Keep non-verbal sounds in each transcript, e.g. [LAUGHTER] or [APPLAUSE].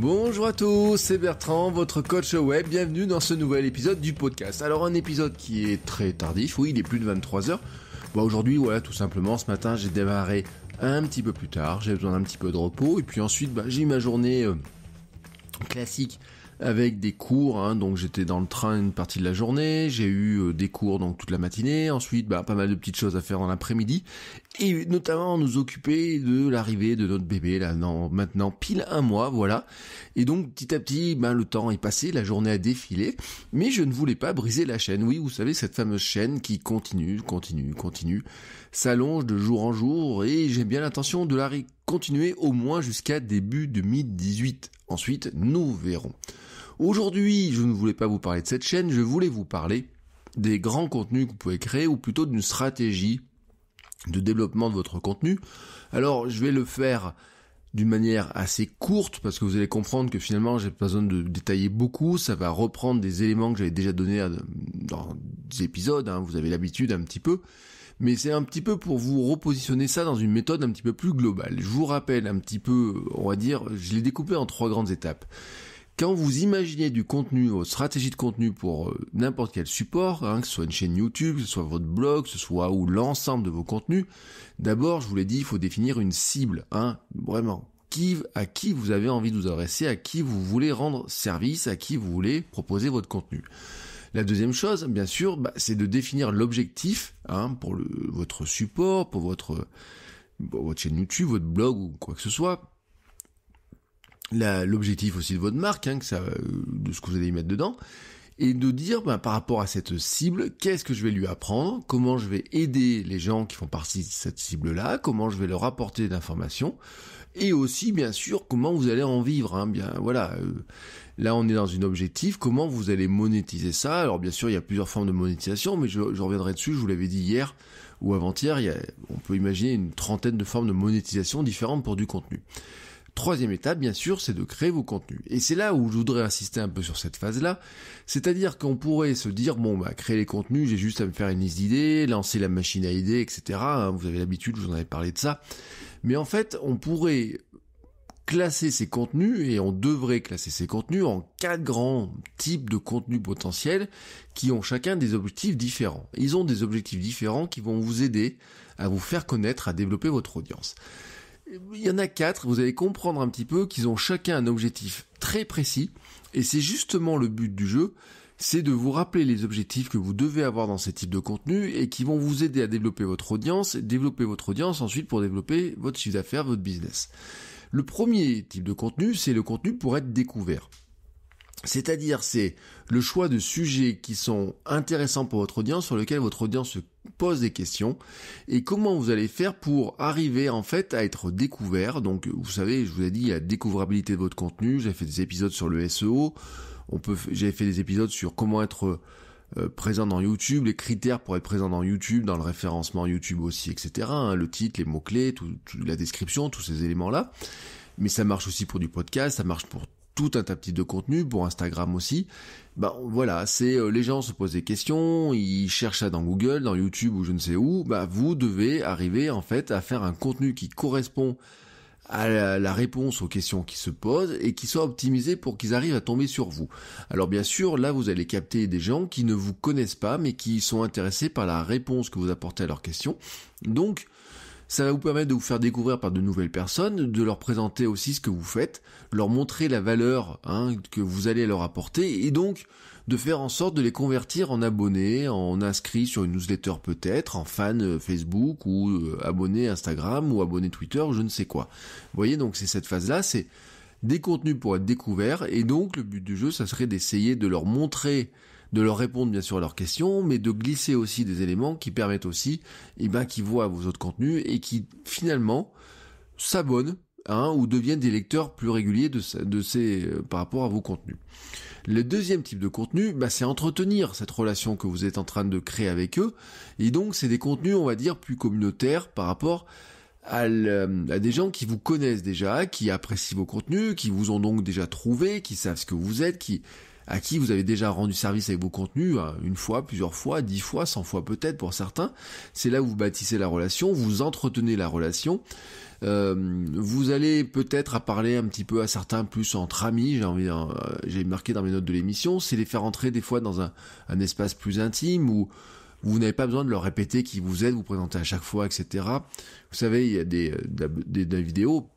Bonjour à tous, c'est Bertrand, votre coach web. Bienvenue dans ce nouvel épisode du podcast. Alors un épisode qui est très tardif, oui, il est plus de 23h. Bah aujourd'hui, voilà, tout simplement, ce matin, j'ai démarré un petit peu plus tard, j'ai besoin d'un petit peu de repos et puis ensuite, bah, j'ai eu ma journée euh, classique avec des cours. Hein, donc j'étais dans le train une partie de la journée, j'ai eu euh, des cours donc toute la matinée. Ensuite, bah, pas mal de petites choses à faire dans l'après-midi et notamment nous occuper de l'arrivée de notre bébé là maintenant pile un mois voilà. Et donc petit à petit, ben le temps est passé, la journée a défilé, mais je ne voulais pas briser la chaîne. Oui, vous savez cette fameuse chaîne qui continue, continue, continue, s'allonge de jour en jour et j'ai bien l'intention de la continuer au moins jusqu'à début 2018. Ensuite, nous verrons. Aujourd'hui, je ne voulais pas vous parler de cette chaîne, je voulais vous parler des grands contenus que vous pouvez créer ou plutôt d'une stratégie de développement de votre contenu. Alors, je vais le faire d'une manière assez courte parce que vous allez comprendre que finalement j'ai pas besoin de détailler beaucoup, ça va reprendre des éléments que j'avais déjà donnés dans des épisodes, hein. vous avez l'habitude un petit peu, mais c'est un petit peu pour vous repositionner ça dans une méthode un petit peu plus globale. Je vous rappelle un petit peu, on va dire, je l'ai découpé en trois grandes étapes. Quand vous imaginez du contenu, vos stratégies de contenu pour euh, n'importe quel support, hein, que ce soit une chaîne YouTube, que ce soit votre blog, que ce soit ou l'ensemble de vos contenus, d'abord, je vous l'ai dit, il faut définir une cible, hein, vraiment. Qui, à qui vous avez envie de vous adresser, à qui vous voulez rendre service, à qui vous voulez proposer votre contenu. La deuxième chose, bien sûr, bah, c'est de définir l'objectif hein, pour votre support, pour votre, votre chaîne YouTube, votre blog ou quoi que ce soit. L'objectif aussi de votre marque, hein, euh, de ce que vous allez y mettre dedans et de dire bah, par rapport à cette cible, qu'est-ce que je vais lui apprendre, comment je vais aider les gens qui font partie de cette cible-là, comment je vais leur apporter d'informations, et aussi bien sûr comment vous allez en vivre. Hein, bien voilà, euh, là on est dans un objectif, comment vous allez monétiser ça. Alors bien sûr il y a plusieurs formes de monétisation, mais je, reviendrai dessus, je vous l'avais dit hier ou avant-hier, on peut imaginer une trentaine de formes de monétisation différentes pour du contenu. Troisième étape, bien sûr, c'est de créer vos contenus. Et c'est là où je voudrais insister un peu sur cette phase-là. C'est-à-dire qu'on pourrait se dire, bon, bah, créer les contenus, j'ai juste à me faire une liste d'idées, lancer la machine à idées, etc. Hein, vous avez l'habitude, vous en avez parlé de ça. Mais en fait, on pourrait classer ces contenus et on devrait classer ces contenus en quatre grands types de contenus potentiels qui ont chacun des objectifs différents. Ils ont des objectifs différents qui vont vous aider à vous faire connaître, à développer votre audience il y en a quatre, vous allez comprendre un petit peu qu'ils ont chacun un objectif très précis, et c'est justement le but du jeu, c'est de vous rappeler les objectifs que vous devez avoir dans ces types de contenus et qui vont vous aider à développer votre audience, développer votre audience ensuite pour développer votre chiffre d'affaires, votre business. Le premier type de contenu, c'est le contenu pour être découvert. C'est-à-dire, c'est le choix de sujets qui sont intéressants pour votre audience, sur lesquels votre audience se pose des questions et comment vous allez faire pour arriver en fait à être découvert. Donc vous savez, je vous ai dit la découvrabilité de votre contenu, j'ai fait des épisodes sur le SEO, on peut j'ai fait des épisodes sur comment être euh, présent dans YouTube, les critères pour être présent dans YouTube, dans le référencement YouTube aussi, etc. Hein, le titre, les mots-clés, tout, la description, tous ces éléments-là. Mais ça marche aussi pour du podcast, ça marche pour tout un tas de contenu pour Instagram aussi. Bah voilà, c'est euh, les gens se posent des questions, ils cherchent ça dans Google, dans YouTube ou je ne sais où. Ben, vous devez arriver en fait à faire un contenu qui correspond à la, réponse aux questions qui se posent et qui soit optimisé pour qu'ils arrivent à tomber sur vous. Alors bien sûr, là vous allez capter des gens qui ne vous connaissent pas mais qui sont intéressés par la réponse que vous apportez à leurs questions. Donc ça va vous permettre de vous faire découvrir par de nouvelles personnes, de leur présenter aussi ce que vous faites, leur montrer la valeur hein, que vous allez leur apporter et donc de faire en sorte de les convertir en abonnés, en inscrits sur une newsletter peut-être, en fans euh, Facebook ou euh, abonnés Instagram ou abonnés Twitter je ne sais quoi. Vous voyez donc c'est cette phase-là, c'est des contenus pour être découverts et donc le but du jeu ça serait d'essayer de leur montrer de leur répondre bien sûr à leurs questions, mais de glisser aussi des éléments qui permettent aussi, eh ben, qu'ils voient vos autres contenus et qui finalement s'abonnent Hein, ou deviennent des lecteurs plus réguliers de, de ces, euh, par rapport à vos contenus. Le deuxième type de contenu, bah, c'est entretenir cette relation que vous êtes en train de créer avec eux. Et donc, c'est des contenus, on va dire, plus communautaires par rapport à, euh, à des gens qui vous connaissent déjà, qui apprécient vos contenus, qui vous ont donc déjà trouvé, qui savent ce que vous êtes, qui, à qui vous avez déjà rendu service avec vos contenus, hein, une fois, plusieurs fois, dix fois, cent fois peut-être pour certains. C'est là où vous bâtissez la relation, vous entretenez la relation. Euh, vous allez peut-être à parler un petit peu à certains plus entre amis, j'ai envie, euh, j'ai marqué dans mes notes de l'émission, c'est les faire entrer des fois dans un, espace plus intime où vous n'avez pas besoin de leur répéter qui vous êtes, vous présenter à chaque fois, etc. Vous savez, il y a des, euh, des vidéos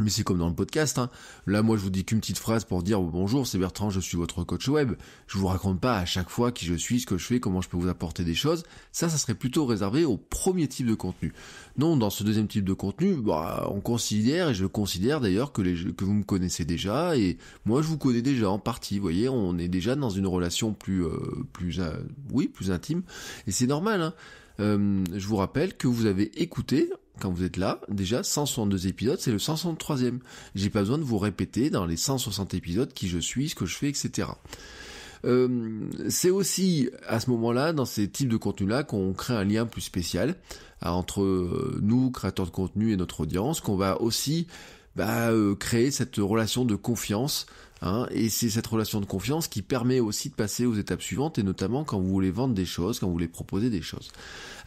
mais c'est comme dans le podcast, hein. là moi je vous dis qu'une petite phrase pour dire bonjour, c'est Bertrand, je suis votre coach web. Je vous raconte pas à chaque fois qui je suis, ce que je fais, comment je peux vous apporter des choses. Ça, ça serait plutôt réservé au premier type de contenu. Non, dans ce deuxième type de contenu, bah, on considère, et je considère d'ailleurs que, les, que vous me connaissez déjà, et moi je vous connais déjà en partie, vous voyez, on est déjà dans une relation plus, euh, plus, euh, oui, plus intime, et c'est normal, hein. Euh, je vous rappelle que vous avez écouté, quand vous êtes là, déjà 162 épisodes, c'est le 163e. J'ai pas besoin de vous répéter dans les 160 épisodes qui je suis, ce que je fais, etc. Euh, c'est aussi à ce moment-là, dans ces types de contenus-là, qu'on crée un lien plus spécial euh, entre nous, créateurs de contenu, et notre audience, qu'on va aussi bah, créer cette relation de confiance Hein, et c'est cette relation de confiance qui permet aussi de passer aux étapes suivantes, et notamment quand vous voulez vendre des choses, quand vous voulez proposer des choses.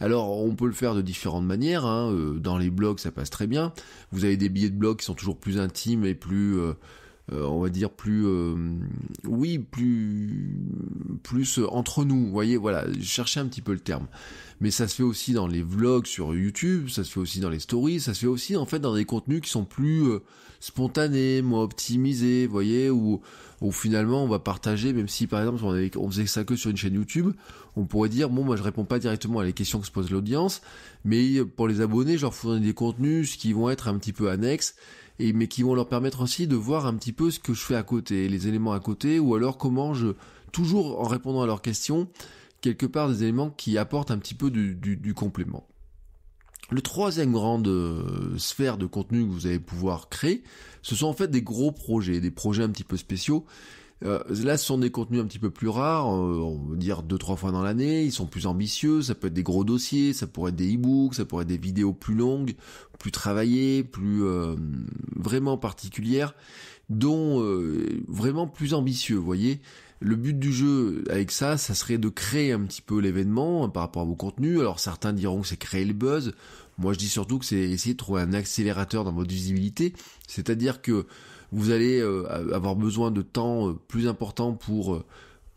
Alors on peut le faire de différentes manières. Hein, euh, dans les blogs, ça passe très bien. Vous avez des billets de blog qui sont toujours plus intimes et plus... Euh, euh, on va dire plus euh, oui plus plus euh, entre nous vous voyez voilà je cherchais un petit peu le terme mais ça se fait aussi dans les vlogs sur YouTube ça se fait aussi dans les stories ça se fait aussi en fait dans des contenus qui sont plus spontanés moins optimisés vous voyez où, finalement on va partager même si par exemple on, faisait ça que sur une chaîne YouTube on pourrait dire bon moi je réponds pas directement à les questions que se pose l'audience mais pour les abonnés je leur fournis des contenus qui vont être un petit peu annexes mais qui vont leur permettre aussi de voir un petit peu ce que je fais à côté, les éléments à côté, ou alors comment je, toujours en répondant à leurs questions, quelque part des éléments qui apportent un petit peu du, du complément. Le troisième grande euh, sphère de contenu que vous allez pouvoir créer, ce sont en fait des gros projets, des projets un petit peu spéciaux euh, là, ce sont des contenus un petit peu plus rares, euh, on va dire deux trois fois dans l'année. Ils sont plus ambitieux. Ça peut être des gros dossiers, ça pourrait être des e-books, ça pourrait être des vidéos plus longues, plus travaillées, plus euh, vraiment particulières, dont euh, vraiment plus ambitieux. Vous voyez. Le but du jeu avec ça, ça serait de créer un petit peu l'événement hein, par rapport à vos contenus. Alors certains diront que c'est créer le buzz. Moi, je dis surtout que c'est essayer de trouver un accélérateur dans votre visibilité. C'est-à-dire que vous allez euh, avoir besoin de temps euh, plus important pour euh,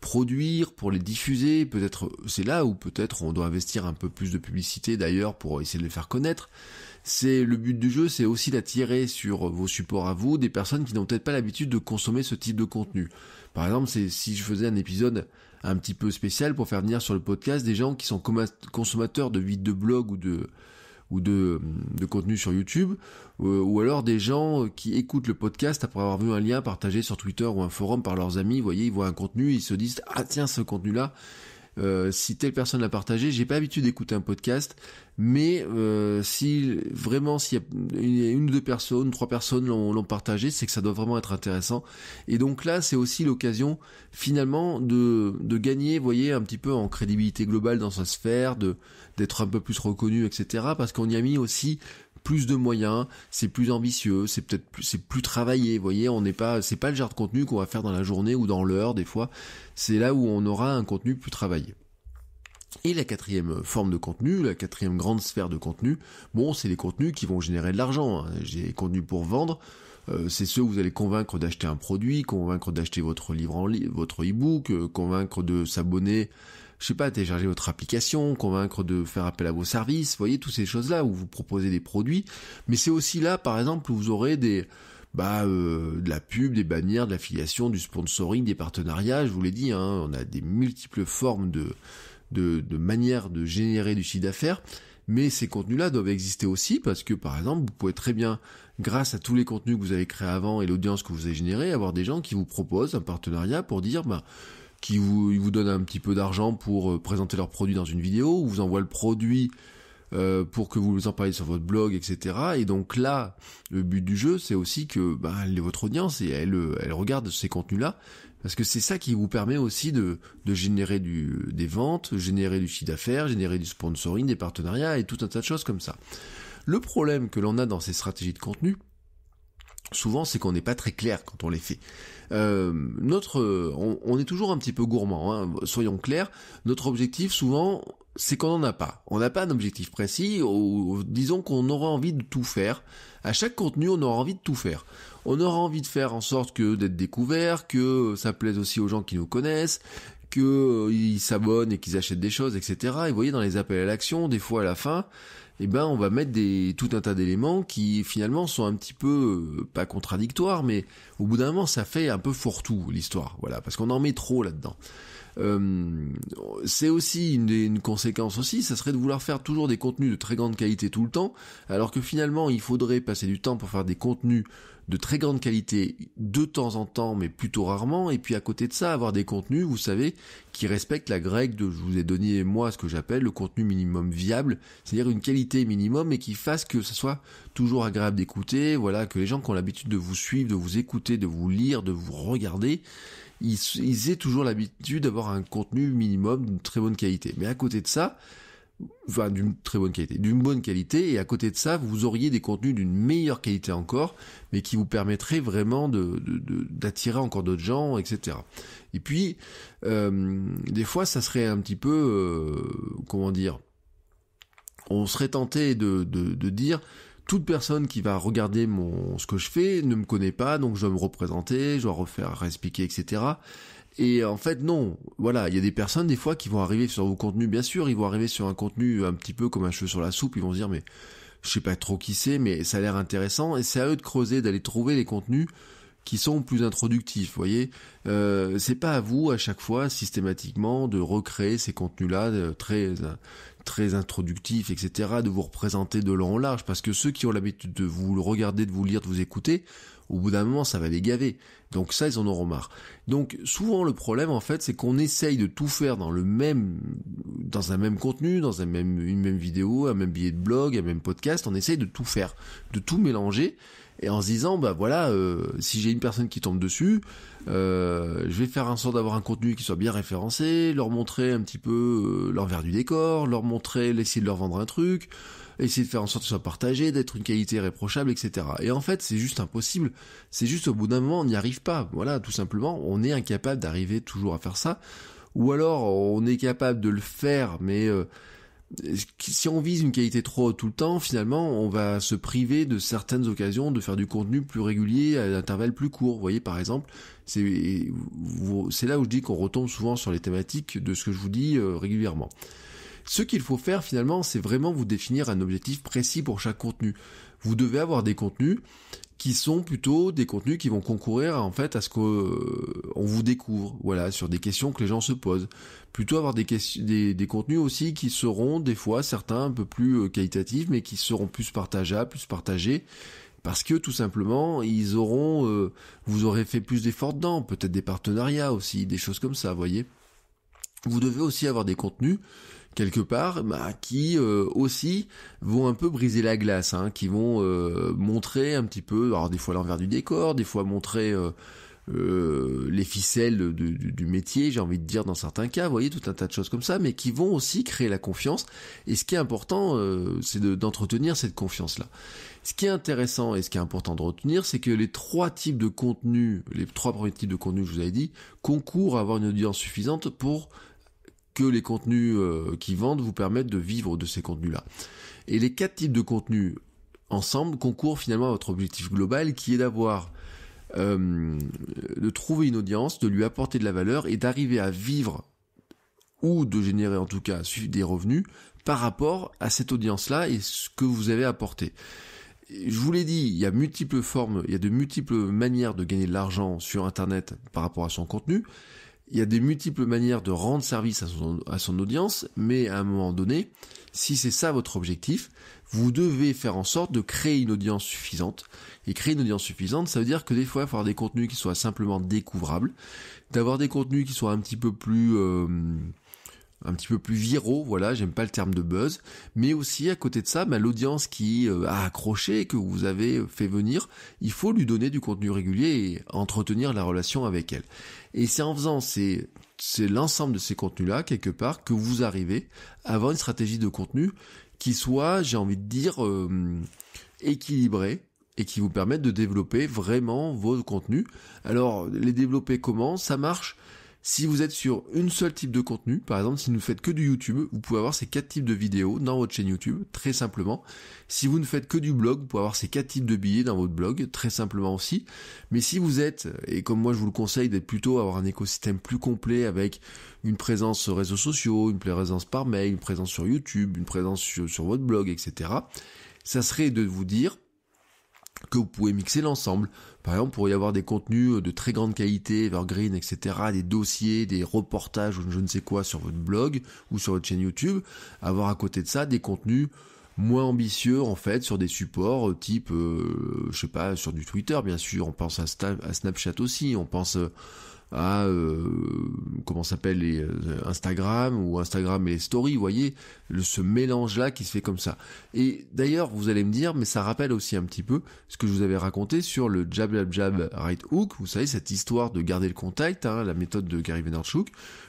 produire, pour les diffuser, peut-être c'est là où peut-être on doit investir un peu plus de publicité d'ailleurs pour essayer de les faire connaître. C'est le but du jeu, c'est aussi d'attirer sur vos supports à vous des personnes qui n'ont peut-être pas l'habitude de consommer ce type de contenu. Par exemple, c'est si je faisais un épisode un petit peu spécial pour faire venir sur le podcast des gens qui sont consommateurs de vides de blog ou de ou de, de contenu sur YouTube, euh, ou alors des gens euh, qui écoutent le podcast après avoir vu un lien partagé sur Twitter ou un forum par leurs amis, vous voyez, ils voient un contenu, ils se disent ah tiens ce contenu là, euh, si telle personne l'a partagé. J'ai pas l'habitude d'écouter un podcast, mais euh, si vraiment s'il y a une ou deux personnes, trois personnes l'ont partagé, c'est que ça doit vraiment être intéressant. Et donc là, c'est aussi l'occasion finalement de, de gagner, vous voyez, un petit peu en crédibilité globale dans sa sphère, de d'être un peu plus reconnu, etc. Parce qu'on y a mis aussi plus de moyens, c'est plus ambitieux, c'est peut-être plus, c'est plus travaillé. Vous voyez, on n'est pas, c'est pas le genre de contenu qu'on va faire dans la journée ou dans l'heure des fois. C'est là où on aura un contenu plus travaillé. Et la quatrième forme de contenu, la quatrième grande sphère de contenu, bon, c'est les contenus qui vont générer de l'argent. Hein. J'ai des contenus pour vendre. Euh, c'est ceux où vous allez convaincre d'acheter un produit, convaincre d'acheter votre livre en ligne, votre e-book, euh, convaincre de s'abonner je sais pas, télécharger votre application, convaincre de faire appel à vos services, voyez, toutes ces choses-là où vous proposez des produits. Mais c'est aussi là, par exemple, où vous aurez des, bah, euh, de la pub, des bannières, de l'affiliation, du sponsoring, des partenariats. Je vous l'ai dit, hein, on a des multiples formes de, de, de manières de générer du chiffre d'affaires. Mais ces contenus-là doivent exister aussi parce que, par exemple, vous pouvez très bien, grâce à tous les contenus que vous avez créés avant et l'audience que vous avez générée, avoir des gens qui vous proposent un partenariat pour dire, bah, qui vous, ils vous donnent un petit peu d'argent pour euh, présenter leur produit dans une vidéo, ou vous envoient le produit euh, pour que vous en parliez sur votre blog, etc. Et donc là, le but du jeu, c'est aussi que bah, votre audience, et elle, euh, elle regarde ces contenus-là, parce que c'est ça qui vous permet aussi de, de générer du, des ventes, générer du chiffre d'affaires, générer du sponsoring, des partenariats et tout un tas de choses comme ça. Le problème que l'on a dans ces stratégies de contenu, souvent c'est qu'on n'est pas très clair quand on les fait. Euh, notre, on, est toujours un petit peu gourmand, hein, soyons clairs. Notre objectif souvent, c'est qu'on n'en a pas. On n'a pas un objectif précis, ou, disons qu'on aura envie de tout faire. À chaque contenu, on aura envie de tout faire. On aura envie de faire en sorte que d'être découvert, que ça plaise aussi aux gens qui nous connaissent, qu'ils euh, s'abonnent et qu'ils achètent des choses, etc. Et vous voyez dans les appels à l'action, des fois à la fin, et eh ben on va mettre tout un tas d'éléments qui finalement sont un petit peu euh, pas contradictoires, mais au bout d'un moment ça fait un peu fourre-tout l'histoire, voilà, parce qu'on en met trop là-dedans. Euh, c'est aussi une, conséquence aussi, ça serait de vouloir faire toujours des contenus de très grande qualité tout le temps, alors que finalement il faudrait passer du temps pour faire des contenus de très grande qualité de temps en temps, mais plutôt rarement, et puis à côté de ça avoir des contenus, vous savez, qui respectent la grecque de, je vous ai donné moi ce que j'appelle le contenu minimum viable, c'est-à-dire une qualité minimum et qui fasse que ce soit toujours agréable d'écouter, voilà, que les gens qui ont l'habitude de vous suivre, de vous écouter, de vous lire, de vous regarder, ils, aient toujours l'habitude d'avoir un contenu minimum d'une très bonne qualité. Mais à côté de ça, enfin d'une très bonne qualité, d'une bonne qualité, et à côté de ça, vous auriez des contenus d'une meilleure qualité encore, mais qui vous permettraient vraiment d'attirer encore d'autres gens, etc. Et puis, euh, des fois, ça serait un petit peu, euh, comment dire, on serait tenté de dire, toute personne qui va regarder mon ce que je fais ne me connaît pas, donc je dois me représenter, je dois refaire expliquer, etc. Et en fait, non. Voilà, il y a des personnes des fois qui vont arriver sur vos contenus. Bien sûr, ils vont arriver sur un contenu un petit peu comme un cheveu sur la soupe. Ils vont se dire, mais je sais pas trop qui c'est, mais ça a l'air intéressant. Et c'est à eux de creuser, d'aller trouver les contenus qui sont plus introductifs, voyez. Euh, c'est pas à vous à chaque fois systématiquement de recréer ces contenus-là euh, très très introductifs, etc. De vous représenter de long en large, parce que ceux qui ont l'habitude de vous le regarder, de vous lire, de vous écouter, au bout d'un moment, ça va les gaver. Donc ça, ils en auront marre. Donc souvent, le problème, en fait, c'est qu'on essaye de tout faire dans le même, dans un même contenu, dans un même, une même vidéo, un même billet de blog, un même podcast. On essaye de tout faire, de tout mélanger et en se disant bah voilà euh, si j'ai une personne qui tombe dessus euh, je vais faire un sorte d'avoir un contenu qui soit bien référencé leur montrer un petit peu leur l'envers du décor leur montrer essayer de leur vendre un truc essayer de faire en sorte que ce soit partagé, d'être une qualité réprochable, etc. Et en fait, c'est juste impossible. C'est juste au bout d'un moment, on n'y arrive pas. Voilà, tout simplement, on est incapable d'arriver toujours à faire ça. Ou alors, on est capable de le faire, mais euh, si on vise une qualité trop haute tout le temps, finalement, on va se priver de certaines occasions de faire du contenu plus régulier à intervalles plus courts. Vous voyez, par exemple, c'est là où je dis qu'on retombe souvent sur les thématiques de ce que je vous dis euh, régulièrement. Ce qu'il faut faire finalement, c'est vraiment vous définir un objectif précis pour chaque contenu. Vous devez avoir des contenus qui sont plutôt des contenus qui vont concourir en fait à ce que euh, on vous découvre, voilà, sur des questions que les gens se posent. Plutôt avoir des, des, des contenus aussi qui seront des fois certains un peu plus euh, qualitatifs, mais qui seront plus partageables, plus partagés, parce que tout simplement ils auront, euh, vous aurez fait plus d'efforts dedans, peut-être des partenariats aussi, des choses comme ça, voyez. Vous devez aussi avoir des contenus quelque part, bah, qui euh, aussi vont un peu briser la glace, hein, qui vont euh, montrer un petit peu, alors des fois l'envers du décor, des fois montrer euh, les ficelles du, métier, j'ai envie de dire dans certains cas, vous voyez, tout un tas de choses comme ça, mais qui vont aussi créer la confiance. Et ce qui est important, c'est d'entretenir cette confiance-là. Ce qui est intéressant et ce qui est important de retenir, c'est que les trois types de contenu, les trois premiers types de contenus, je vous avais dit, concourent à avoir une audience suffisante pour que les contenus euh, qui vendent vous permettent de vivre de ces contenus-là. Et les quatre types de contenus ensemble concourent finalement à votre objectif global qui est d'avoir euh, de trouver une audience, de lui apporter de la valeur et d'arriver à vivre ou de générer en tout cas des revenus par rapport à cette audience-là et ce que vous avez apporté. Je vous l'ai dit, il y a multiples formes, il y a de multiples manières de gagner de l'argent sur Internet par rapport à son contenu il y a des multiples manières de rendre service à son, à son audience, mais à un moment donné, si c'est ça votre objectif, vous devez faire en sorte de créer une audience suffisante. Et créer une audience suffisante, ça veut dire que des fois, il faut avoir des contenus qui soient simplement découvrables, d'avoir des contenus qui soient un petit peu plus... Euh, un petit peu plus viraux, voilà, j'aime pas le terme de buzz, mais aussi à côté de ça, bah, l'audience qui euh, a accroché, que vous avez fait venir, il faut lui donner du contenu régulier et entretenir la relation avec elle. Et c'est en faisant c'est l'ensemble de ces contenus-là, quelque part, que vous arrivez à avoir une stratégie de contenu qui soit, j'ai envie de dire, euh, équilibrée et qui vous permette de développer vraiment vos contenus. Alors, les développer comment Ça marche si vous êtes sur une seule type de contenu, par exemple si vous ne faites que du YouTube, vous pouvez avoir ces quatre types de vidéos dans votre chaîne YouTube, très simplement. Si vous ne faites que du blog, vous pouvez avoir ces quatre types de billets dans votre blog, très simplement aussi. Mais si vous êtes, et comme moi je vous le conseille, d'être plutôt avoir un écosystème plus complet avec une présence sur réseaux sociaux, une présence par mail, une présence sur YouTube, une présence sur votre blog, etc. Ça serait de vous dire, que vous pouvez mixer l'ensemble. Par exemple, pour y avoir des contenus euh, de très grande qualité, evergreen, etc., des dossiers, des reportages ou je ne sais quoi sur votre blog ou sur votre chaîne YouTube, avoir à côté de ça des contenus moins ambitieux en fait sur des supports euh, type, euh, je sais pas, sur du Twitter bien sûr, on pense à, Snapchat aussi, on pense à euh, comment s'appelle les euh, Instagram ou Instagram et les stories, vous voyez, le, ce mélange là qui se fait comme ça. Et d'ailleurs, vous allez me dire mais ça rappelle aussi un petit peu ce que je vous avais raconté sur le jab jab jab right hook, vous savez cette histoire de garder le contact, hein, la méthode de Gary Vaynerchuk,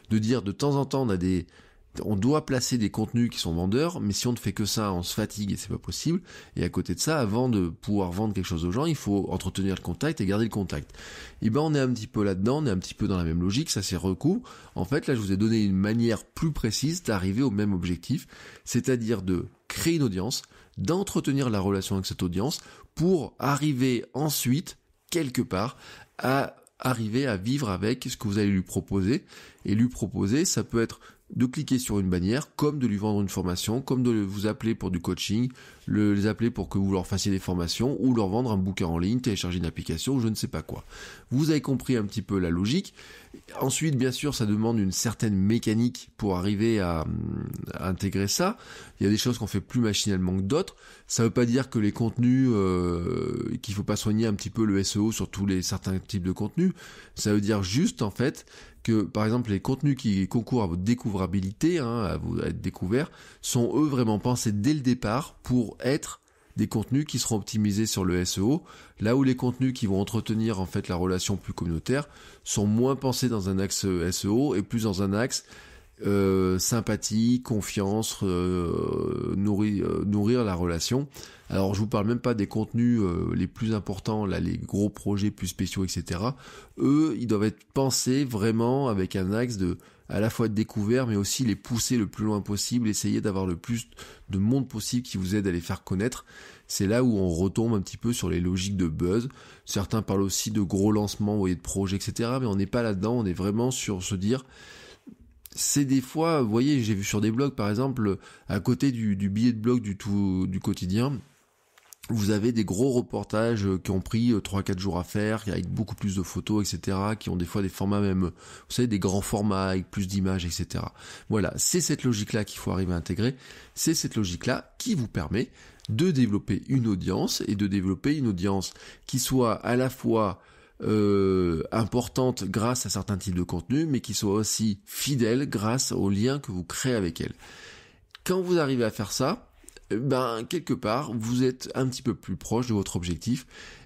de dire de temps en temps on a des on doit placer des contenus qui sont vendeurs, mais si on ne fait que ça, on se fatigue et c'est pas possible. Et à côté de ça, avant de pouvoir vendre quelque chose aux gens, il faut entretenir le contact et garder le contact. Et eh ben on est un petit peu là-dedans, on est un petit peu dans la même logique, ça c'est recours. En fait, là je vous ai donné une manière plus précise d'arriver au même objectif, c'est-à-dire de créer une audience, d'entretenir la relation avec cette audience pour arriver ensuite quelque part à arriver à vivre avec ce que vous allez lui proposer. Et lui proposer, ça peut être de cliquer sur une bannière, comme de lui vendre une formation, comme de vous appeler pour du coaching, le, les appeler pour que vous leur fassiez des formations, ou leur vendre un bouquin en ligne, télécharger une application, je ne sais pas quoi. Vous avez compris un petit peu la logique. Ensuite, bien sûr, ça demande une certaine mécanique pour arriver à, intégrer ça. Il y a des choses qu'on fait plus machinalement que d'autres. Ça ne veut pas dire que les contenus, euh, qu'il faut pas soigner un petit peu le SEO sur tous les certains types de contenus. Ça veut dire juste, en fait, que par exemple les contenus qui concourent à votre découvrabilité, hein, à, vous, être découverts, sont eux vraiment pensés dès le départ pour être des contenus qui seront optimisés sur le SEO, là où les contenus qui vont entretenir en fait la relation plus communautaire sont moins pensés dans un axe SEO et plus dans un axe euh, sympathie, confiance, euh, euh, nourrir, la relation. Alors je vous parle même pas des contenus les plus importants, là les gros projets plus spéciaux, etc. Eux, ils doivent être pensés vraiment avec un axe de à la fois de découvert, mais aussi les pousser le plus loin possible, essayer d'avoir le plus de monde possible qui vous aide à les faire connaître. C'est là où on retombe un petit peu sur les logiques de buzz. Certains parlent aussi de gros lancements, vous de projets, etc. Mais on n'est pas là-dedans, on est vraiment sur se dire c'est des fois, vous voyez, j'ai vu sur des blogs par exemple, à côté du, billet de blog du tout du quotidien, vous avez des gros reportages qui ont pris 3-4 euh, jours à faire, avec beaucoup plus de photos, etc., qui ont des fois des formats même, vous savez, des grands formats avec plus d'images, etc. Voilà, c'est cette logique-là qu'il faut arriver à intégrer, c'est cette logique-là qui vous permet de développer une audience et de développer une audience qui soit à la fois euh, importante grâce à certains types de contenus, mais qui soit aussi fidèle grâce aux liens que vous créez avec elle. Quand vous arrivez à faire ça, eh ben quelque part, vous êtes un petit peu plus proche de votre objectif.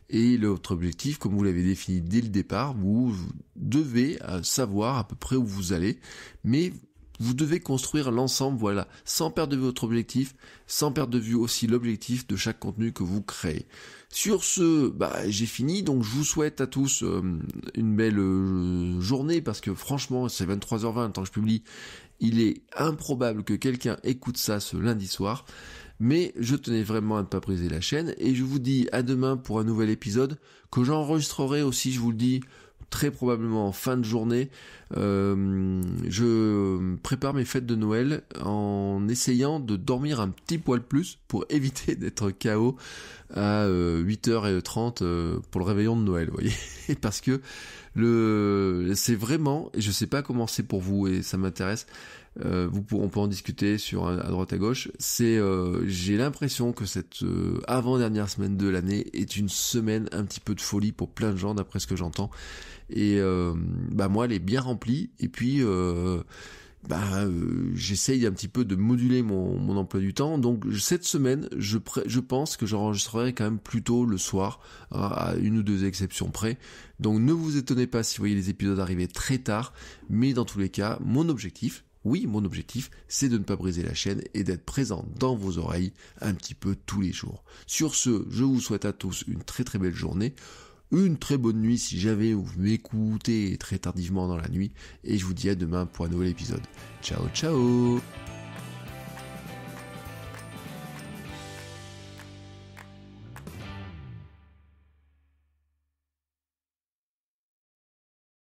Et votre objectif, comme vous l'avez défini dès le départ, vous devez euh, savoir à peu près où vous allez, mais vous devez construire l'ensemble, voilà, sans perdre de vue votre objectif, sans perdre de vue aussi l'objectif de chaque contenu que vous créez. Sur ce, bah, j'ai fini, donc je vous souhaite à tous euh, une belle euh, journée, parce que franchement, c'est 23h20 temps que je publie, il est improbable que quelqu'un écoute ça ce lundi soir, mais je tenais vraiment à ne pas briser la chaîne, et je vous dis à demain pour un nouvel épisode, que j'enregistrerai aussi, je vous le dis, très probablement en fin de journée, euh, je prépare mes fêtes de Noël en essayant de dormir un petit poil plus pour [LAUGHS] éviter d'être KO à 8h30 euh, euh, pour le réveillon de Noël, vous voyez. [LAUGHS] Parce que le, c'est vraiment, et je sais pas comment c'est pour vous et ça m'intéresse, euh, vous on peut en discuter sur euh, à droite à gauche. C'est, euh, j'ai l'impression que cette avant-dernière semaine de l'année est une semaine un petit peu de folie pour plein de gens, d'après ce que j'entends. Et bah moi, elle est bien remplie. Et puis bah, j'essaye un petit peu de moduler mon, emploi du temps. Donc cette semaine, je, je pense que j'enregistrerai quand même plutôt le soir, à une ou deux exceptions près. Donc ne vous étonnez pas si vous voyez les épisodes arriver très tard, mais dans tous les cas, mon objectif, oui, mon objectif, c'est de ne pas briser la chaîne et d'être présent dans vos oreilles un petit peu tous les jours. Sur ce, je vous souhaite à tous une très très belle journée, une très bonne nuit si jamais vous m'écoutez très tardivement dans la nuit, et je vous dis à demain pour un nouvel épisode. Ciao ciao